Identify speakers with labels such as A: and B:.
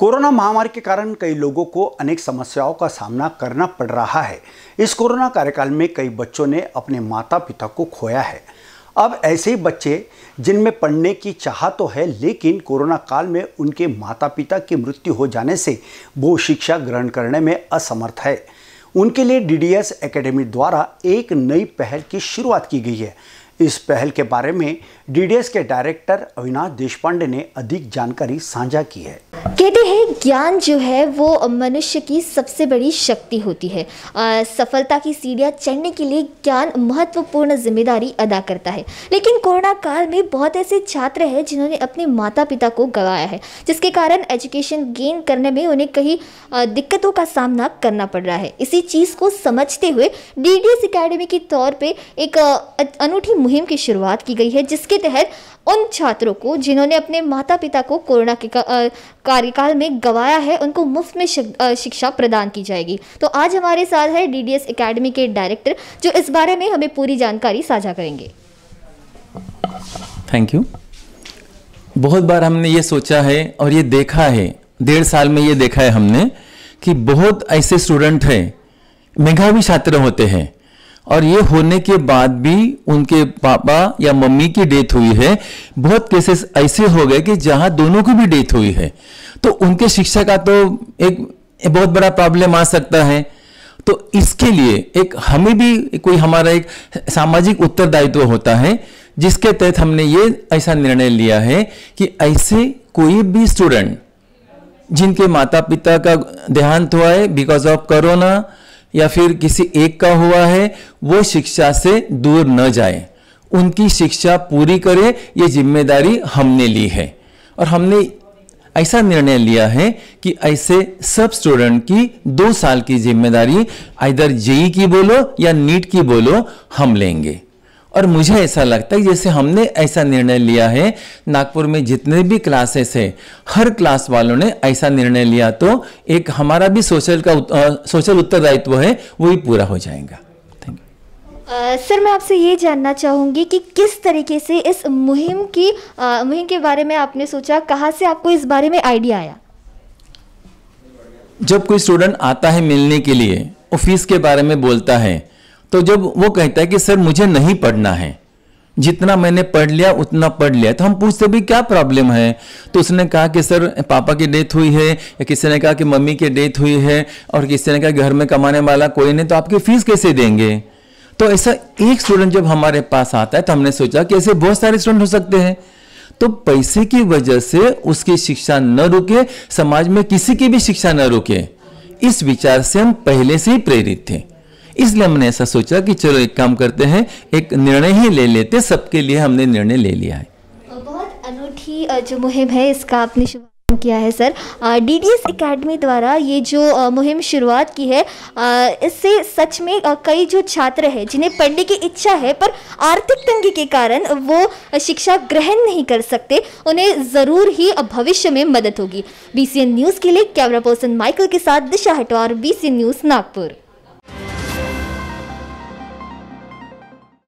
A: corona महामारी के कारण कई लोगों को अनेक समस्याओं का सामना करना पड़ रहा है इस कोरोना कार्यकाल में कई बच्चों ने अपने माता पिता को खोया है अब ऐसे ही बच्चे जिनमें पढ़ने की चाह तो है लेकिन कोरोना काल में उनके माता पिता की मृत्यु हो जाने से वो शिक्षा ग्रहण करने में असमर्थ है उनके लिए डी एकेडमी द्वारा एक नई पहल की शुरुआत की गई है इस पहल के बारे में डी के डायरेक्टर अविनाश देशपांडे ने
B: अधिक जानकारी
A: साझा की है
B: कहते हैं ज्ञान जो है वो मनुष्य की सबसे बड़ी शक्ति होती है आ, सफलता की सीढ़ियाँ चढ़ने के लिए ज्ञान महत्वपूर्ण जिम्मेदारी अदा करता है लेकिन कोरोना काल में बहुत ऐसे छात्र हैं जिन्होंने अपने माता पिता को गवाया है जिसके कारण एजुकेशन गेन करने में उन्हें कहीं दिक्कतों का सामना करना पड़ रहा है इसी चीज़ को समझते हुए डी डी एस के तौर पर एक अनूठी मुहिम की शुरुआत की गई है जिसके तहत उन छात्रों को जिन्होंने अपने माता पिता को कोरोना के कार्यकाल में गवाया है उनको मुफ्त में शिक्षा प्रदान की जाएगी तो आज हमारे साथ है डी डी एकेडमी के डायरेक्टर जो इस बारे में हमें पूरी जानकारी साझा करेंगे
C: थैंक यू बहुत बार हमने ये सोचा है और ये देखा है डेढ़ साल में ये देखा है हमने कि बहुत ऐसे स्टूडेंट हैं मेघावी छात्र होते हैं और ये होने के बाद भी उनके पापा या मम्मी की डेथ हुई है बहुत केसेस ऐसे हो गए कि जहां दोनों की भी डेथ हुई है तो उनके शिक्षा का तो एक बहुत बड़ा प्रॉब्लम आ सकता है तो इसके लिए एक हमें भी कोई हमारा एक सामाजिक उत्तरदायित्व होता है जिसके तहत हमने ये ऐसा निर्णय लिया है कि ऐसे कोई भी स्टूडेंट जिनके माता पिता का देहांत हुआ है बिकॉज ऑफ कोरोना या फिर किसी एक का हुआ है वो शिक्षा से दूर न जाए उनकी शिक्षा पूरी करे ये जिम्मेदारी हमने ली है और हमने ऐसा निर्णय लिया है कि ऐसे सब स्टूडेंट की दो साल की जिम्मेदारी इधर जेई की बोलो या नीट की बोलो हम लेंगे और मुझे ऐसा लगता है जैसे हमने ऐसा निर्णय लिया है नागपुर में जितने भी क्लासेस है हर क्लास वालों ने ऐसा निर्णय लिया तो एक हमारा भी सोशल का सोशल उत्तरदायित्व है वो ही पूरा हो जाएगा
B: सर मैं आपसे ये जानना चाहूँगी कि किस तरीके से इस मुहिम की मुहिम के बारे में आपने सोचा कहाँ से आपको इस बारे में आइडिया आया
C: जब कोई स्टूडेंट आता है मिलने के लिए वो फीस के बारे में बोलता है तो जब वो कहता है कि सर मुझे नहीं पढ़ना है जितना मैंने पढ़ लिया उतना पढ़ लिया तो हम पूछते भी क्या प्रॉब्लम है तो उसने कहा कि सर पापा की डेथ हुई है या किसी ने कहा कि मम्मी की डेथ हुई है और किसी ने कहा घर में कमाने वाला कोई नहीं तो आपकी फीस कैसे देंगे तो ऐसा एक स्टूडेंट जब हमारे पास आता है तो हमने सोचा कि ऐसे बहुत सारे स्टूडेंट हो सकते हैं तो पैसे की वजह से उसकी शिक्षा न रुके समाज में किसी की भी शिक्षा न रुके इस विचार से हम पहले से ही प्रेरित थे इसलिए हमने ऐसा सोचा कि चलो एक काम करते हैं एक निर्णय ही ले लेते सबके लिए हमने निर्णय ले लिया है
B: बहुत अनूठी जो मुहिम है इसका आपने किया है sir D D S academy द्वारा ये जो मुहिम शुरुआत की है इससे सच में कई जो छात्र हैं जिन्हें पढ़ने की इच्छा है पर आर्थिक तंगी के कारण वो शिक्षा ग्रहण नहीं कर सकते उन्हें ज़रूर ही भविष्य में मदद होगी बी न्यूज़ के लिए कैमरा पर्सन माइकल के साथ दिशा हटवार बी न्यूज़ नागपुर